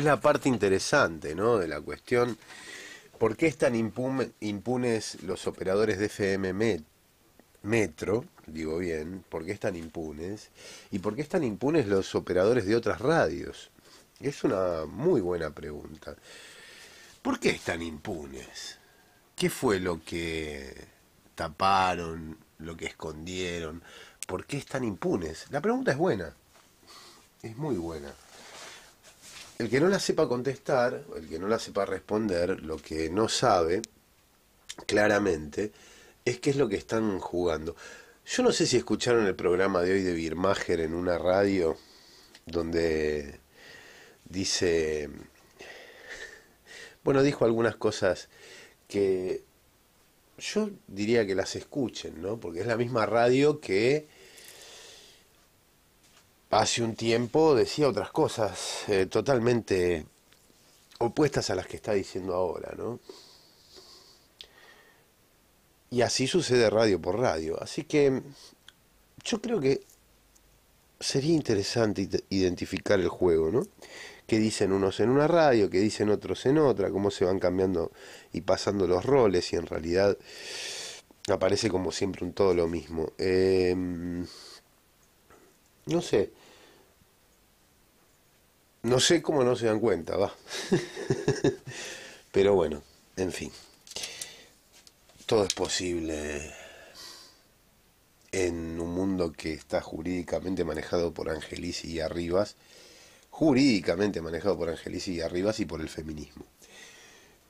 Es la parte interesante, ¿no? De la cuestión. ¿Por qué están impunes los operadores de FM Metro? Digo bien, ¿por qué están impunes? ¿Y por qué están impunes los operadores de otras radios? Es una muy buena pregunta. ¿Por qué están impunes? ¿Qué fue lo que taparon, lo que escondieron? ¿Por qué están impunes? La pregunta es buena. Es muy buena el que no la sepa contestar, el que no la sepa responder, lo que no sabe claramente es qué es lo que están jugando. Yo no sé si escucharon el programa de hoy de Birmacher en una radio donde dice, bueno, dijo algunas cosas que yo diría que las escuchen, ¿no? Porque es la misma radio que hace un tiempo decía otras cosas eh, totalmente opuestas a las que está diciendo ahora, ¿no? Y así sucede radio por radio. Así que yo creo que sería interesante identificar el juego, ¿no? Que dicen unos en una radio, que dicen otros en otra, cómo se van cambiando y pasando los roles y en realidad aparece como siempre un todo lo mismo. Em, no sé, no sé cómo no se dan cuenta, va. Pero bueno, en fin. Todo es posible en un mundo que está jurídicamente manejado por Angelis y Arribas, jurídicamente manejado por Angelis y Arribas y por el feminismo.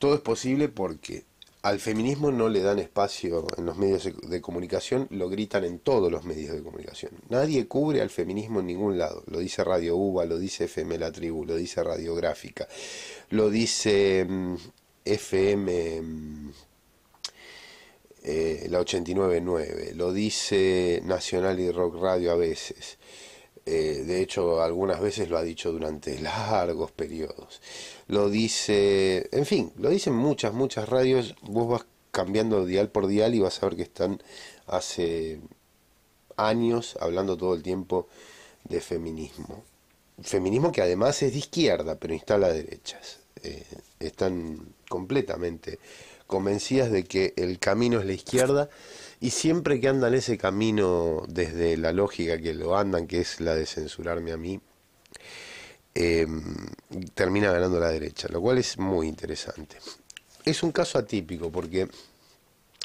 Todo es posible porque al feminismo no le dan espacio en los medios de comunicación, lo gritan en todos los medios de comunicación. Nadie cubre al feminismo en ningún lado. Lo dice Radio Uva, lo dice FM La Tribu, lo dice Gráfica, lo dice FM mm, mm, eh, la 89.9, lo dice Nacional y Rock Radio a veces. Eh, de hecho, algunas veces lo ha dicho durante largos periodos. Lo dice, en fin, lo dicen muchas, muchas radios. Vos vas cambiando dial por dial y vas a ver que están hace años hablando todo el tiempo de feminismo. Feminismo que además es de izquierda, pero instala derechas. Eh, están completamente convencidas de que el camino es la izquierda y siempre que andan ese camino desde la lógica que lo andan, que es la de censurarme a mí, em, termina ganando la derecha, lo cual es muy interesante. Es un caso atípico porque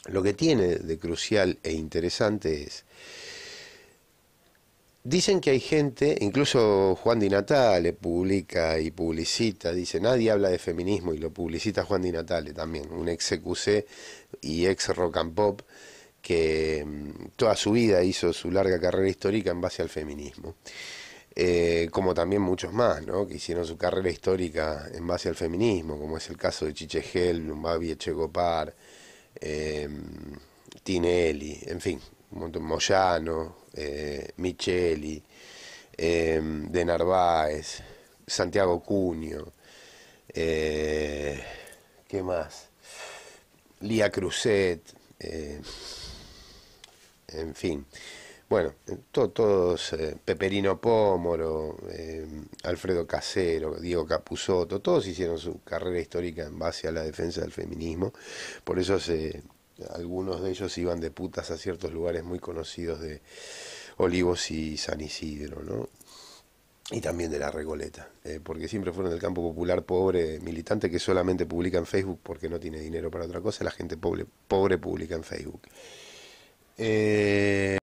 lo que tiene de crucial e interesante es, dicen que hay gente, incluso Juan Di Natale publica y publicita, dice, nadie habla de feminismo y lo publicita Juan Di Natale también, un ex eqc y ex rock and pop, que mm, toda su vida hizo su larga carrera histórica en base al feminismo. Eh, como también muchos más, ¿no? que hicieron su carrera histórica en base al feminismo, como es el caso de Chichegel, Lumbabi Echegopar, eh, Tinelli, en fin, Moyano, eh, Micheli, eh, de Narváez, Santiago Cuño, eh, ¿qué más? Lía Cruzet, en fin. Bueno, todos, eh, Peperino Pómoro, eh, Alfredo Casero, Diego Capusotto, todos hicieron su carrera histórica en base a la defensa del feminismo, por eso se, algunos de ellos iban de putas a ciertos lugares muy conocidos de Olivos y San Isidro, ¿no? y también de la Regoleta, eh, porque siempre fueron del campo popular pobre, militante, que solamente publica en Facebook porque no tiene dinero para otra cosa, la gente pobre, pobre publica en Facebook eh,